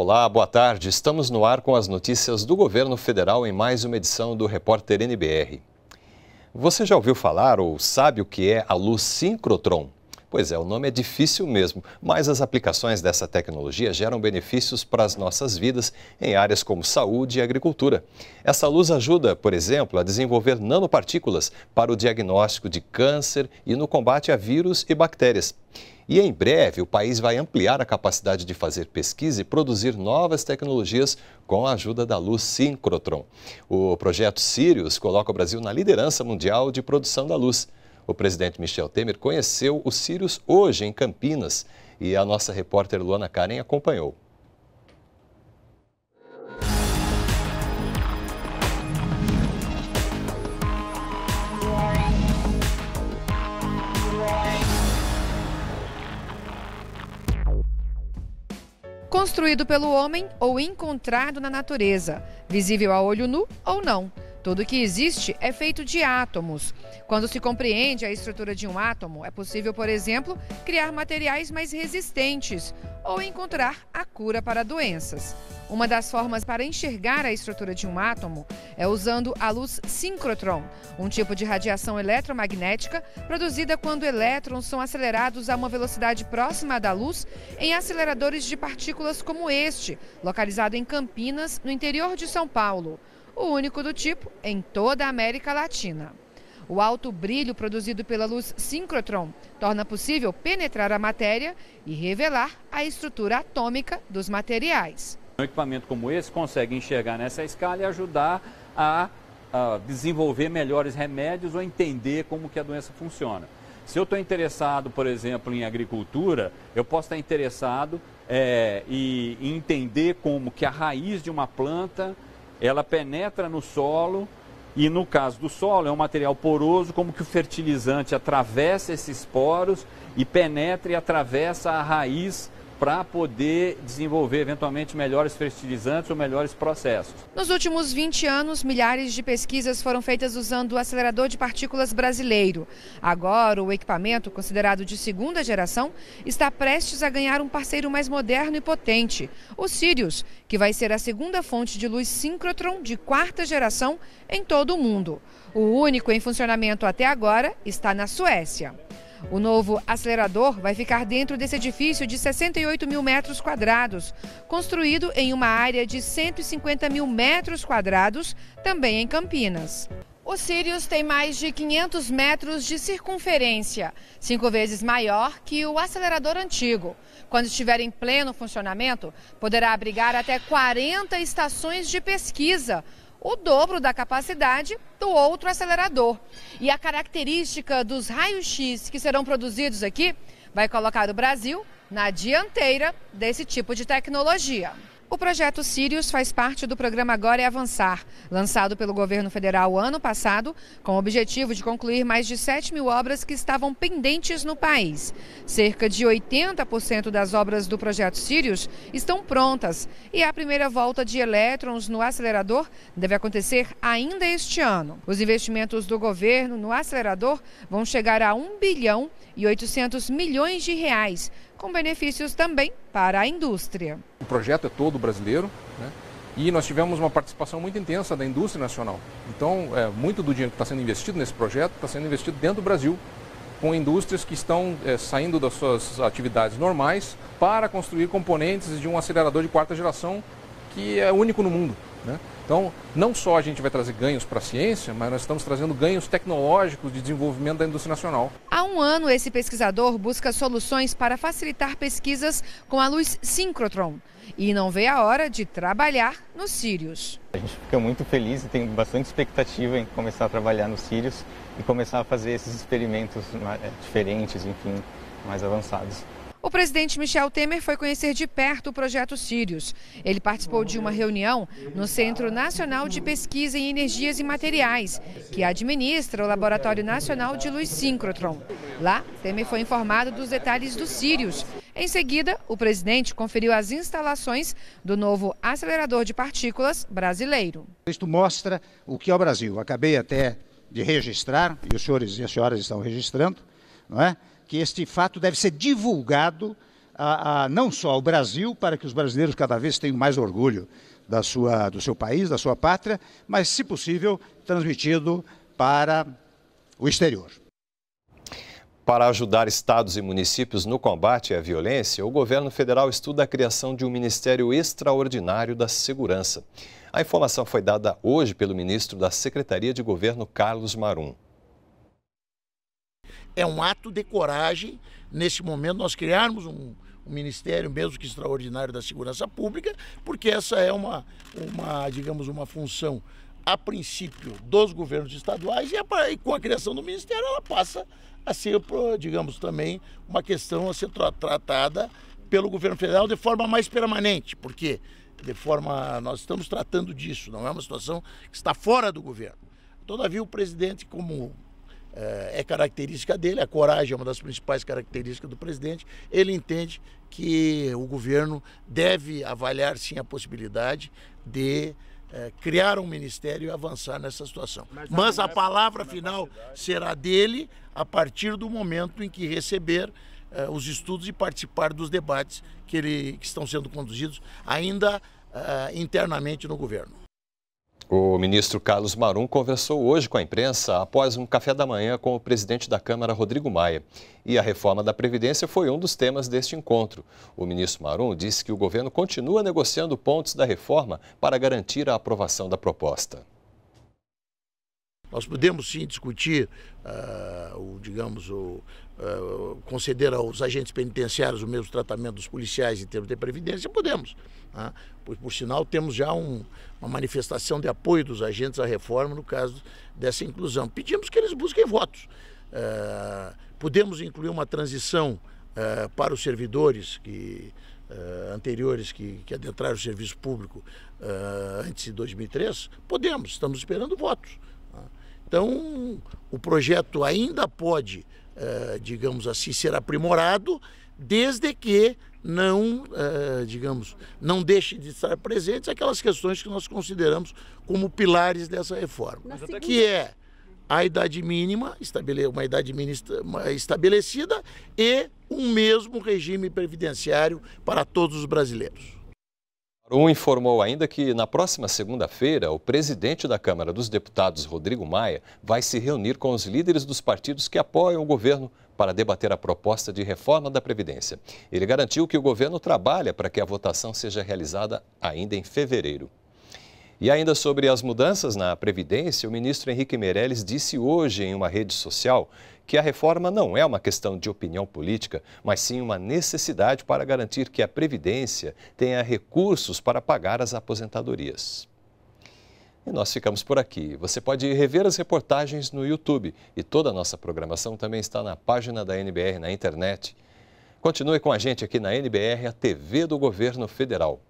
Olá, boa tarde. Estamos no ar com as notícias do governo federal em mais uma edição do Repórter NBR. Você já ouviu falar ou sabe o que é a luz sincrotron? Pois é, o nome é difícil mesmo, mas as aplicações dessa tecnologia geram benefícios para as nossas vidas em áreas como saúde e agricultura. Essa luz ajuda, por exemplo, a desenvolver nanopartículas para o diagnóstico de câncer e no combate a vírus e bactérias. E em breve, o país vai ampliar a capacidade de fazer pesquisa e produzir novas tecnologias com a ajuda da luz sincrotron. O projeto Sirius coloca o Brasil na liderança mundial de produção da luz. O presidente Michel Temer conheceu os Sirius hoje em Campinas e a nossa repórter Luana Karen acompanhou. Construído pelo homem ou encontrado na natureza, visível a olho nu ou não. Tudo que existe é feito de átomos. Quando se compreende a estrutura de um átomo, é possível, por exemplo, criar materiais mais resistentes ou encontrar a cura para doenças. Uma das formas para enxergar a estrutura de um átomo é usando a luz sincrotron, um tipo de radiação eletromagnética produzida quando elétrons são acelerados a uma velocidade próxima da luz em aceleradores de partículas como este, localizado em Campinas, no interior de São Paulo o único do tipo em toda a América Latina. O alto brilho produzido pela luz sincrotron torna possível penetrar a matéria e revelar a estrutura atômica dos materiais. Um equipamento como esse consegue enxergar nessa escala e ajudar a, a desenvolver melhores remédios ou entender como que a doença funciona. Se eu estou interessado, por exemplo, em agricultura, eu posso estar interessado é, e entender como que a raiz de uma planta ela penetra no solo e no caso do solo é um material poroso, como que o fertilizante atravessa esses poros e penetra e atravessa a raiz para poder desenvolver eventualmente melhores fertilizantes ou melhores processos. Nos últimos 20 anos, milhares de pesquisas foram feitas usando o acelerador de partículas brasileiro. Agora, o equipamento, considerado de segunda geração, está prestes a ganhar um parceiro mais moderno e potente, o Sirius, que vai ser a segunda fonte de luz síncrotron de quarta geração em todo o mundo. O único em funcionamento até agora está na Suécia. O novo acelerador vai ficar dentro desse edifício de 68 mil metros quadrados, construído em uma área de 150 mil metros quadrados, também em Campinas. O Sirius tem mais de 500 metros de circunferência, cinco vezes maior que o acelerador antigo. Quando estiver em pleno funcionamento, poderá abrigar até 40 estações de pesquisa, o dobro da capacidade do outro acelerador. E a característica dos raios-x que serão produzidos aqui vai colocar o Brasil na dianteira desse tipo de tecnologia. O projeto Sirius faz parte do programa Agora é Avançar, lançado pelo governo federal ano passado, com o objetivo de concluir mais de 7 mil obras que estavam pendentes no país. Cerca de 80% das obras do projeto Sirius estão prontas e a primeira volta de elétrons no acelerador deve acontecer ainda este ano. Os investimentos do governo no acelerador vão chegar a 1 bilhão e 800 milhões de reais com benefícios também para a indústria. O projeto é todo brasileiro né? e nós tivemos uma participação muito intensa da indústria nacional. Então, é, muito do dinheiro que está sendo investido nesse projeto está sendo investido dentro do Brasil, com indústrias que estão é, saindo das suas atividades normais para construir componentes de um acelerador de quarta geração que é único no mundo. Né? Então, não só a gente vai trazer ganhos para a ciência, mas nós estamos trazendo ganhos tecnológicos de desenvolvimento da indústria nacional. Há um ano, esse pesquisador busca soluções para facilitar pesquisas com a luz síncrotron e não vê a hora de trabalhar no Sirius. A gente fica muito feliz e tem bastante expectativa em começar a trabalhar no Sirius e começar a fazer esses experimentos eh, diferentes, enfim, mais avançados. O presidente Michel Temer foi conhecer de perto o projeto Sirius. Ele participou de uma reunião no Centro Nacional de Pesquisa em Energias e Materiais, que administra o Laboratório Nacional de Luz Síncrotron. Lá, Temer foi informado dos detalhes do Sirius. Em seguida, o presidente conferiu as instalações do novo acelerador de partículas brasileiro. Isto mostra o que é o Brasil. Acabei até de registrar, e os senhores e as senhoras estão registrando, não é? que este fato deve ser divulgado a, a, não só ao Brasil, para que os brasileiros cada vez tenham mais orgulho da sua, do seu país, da sua pátria, mas, se possível, transmitido para o exterior. Para ajudar estados e municípios no combate à violência, o governo federal estuda a criação de um Ministério Extraordinário da Segurança. A informação foi dada hoje pelo ministro da Secretaria de Governo, Carlos Marum é um ato de coragem, nesse momento, nós criarmos um, um ministério, mesmo que extraordinário, da segurança pública, porque essa é uma, uma digamos, uma função a princípio dos governos estaduais e, a, e, com a criação do ministério ela passa a ser, digamos, também uma questão a ser tra tratada pelo governo federal de forma mais permanente, porque de forma nós estamos tratando disso, não é uma situação que está fora do governo. Todavia o presidente como é, é característica dele, a coragem é uma das principais características do presidente. Ele entende que o governo deve avaliar sim a possibilidade de é, criar um ministério e avançar nessa situação. Mas, Mas a é palavra final será dele a partir do momento em que receber é, os estudos e participar dos debates que, ele, que estão sendo conduzidos ainda é, internamente no governo. O ministro Carlos Marum conversou hoje com a imprensa após um café da manhã com o presidente da Câmara, Rodrigo Maia. E a reforma da Previdência foi um dos temas deste encontro. O ministro Marum disse que o governo continua negociando pontos da reforma para garantir a aprovação da proposta. Nós podemos sim discutir, uh, o, digamos, o, uh, conceder aos agentes penitenciários o mesmo tratamento dos policiais em termos de previdência? Podemos. Né? Tá? Pois, por sinal, temos já um, uma manifestação de apoio dos agentes à reforma no caso dessa inclusão. Pedimos que eles busquem votos. Uh, podemos incluir uma transição para os servidores que Uh, anteriores que, que adentraram o serviço público uh, antes de 2003? Podemos, estamos esperando votos. Então, o projeto ainda pode, eh, digamos assim, ser aprimorado, desde que não, eh, digamos, não deixe de estar presentes aquelas questões que nós consideramos como pilares dessa reforma, que é a idade mínima, uma idade mínima estabelecida e um mesmo regime previdenciário para todos os brasileiros. Um informou ainda que na próxima segunda-feira, o presidente da Câmara dos Deputados, Rodrigo Maia, vai se reunir com os líderes dos partidos que apoiam o governo para debater a proposta de reforma da Previdência. Ele garantiu que o governo trabalha para que a votação seja realizada ainda em fevereiro. E ainda sobre as mudanças na Previdência, o ministro Henrique Meirelles disse hoje em uma rede social que a reforma não é uma questão de opinião política, mas sim uma necessidade para garantir que a Previdência tenha recursos para pagar as aposentadorias. E nós ficamos por aqui. Você pode rever as reportagens no YouTube e toda a nossa programação também está na página da NBR na internet. Continue com a gente aqui na NBR, a TV do Governo Federal.